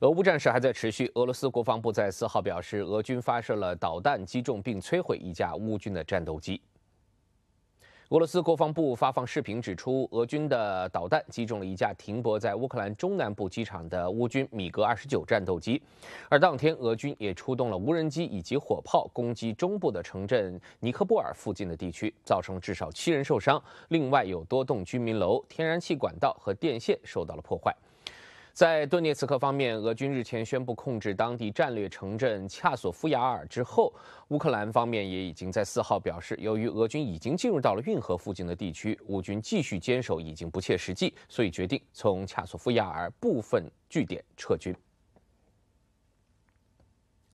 俄乌战事还在持续。俄罗斯国防部在四号表示，俄军发射了导弹，击中并摧毁一架乌军的战斗机。俄罗斯国防部发放视频指出，俄军的导弹击中了一架停泊在乌克兰中南部机场的乌军米格二十九战斗机。而当天，俄军也出动了无人机以及火炮，攻击中部的城镇尼科波尔附近的地区，造成至少七人受伤。另外，有多栋居民楼、天然气管道和电线受到了破坏。在顿涅茨克方面，俄军日前宣布控制当地战略城镇恰索夫雅尔之后，乌克兰方面也已经在四号表示，由于俄军已经进入到了运河附近的地区，乌军继续坚守已经不切实际，所以决定从恰索夫雅尔部分据点撤军。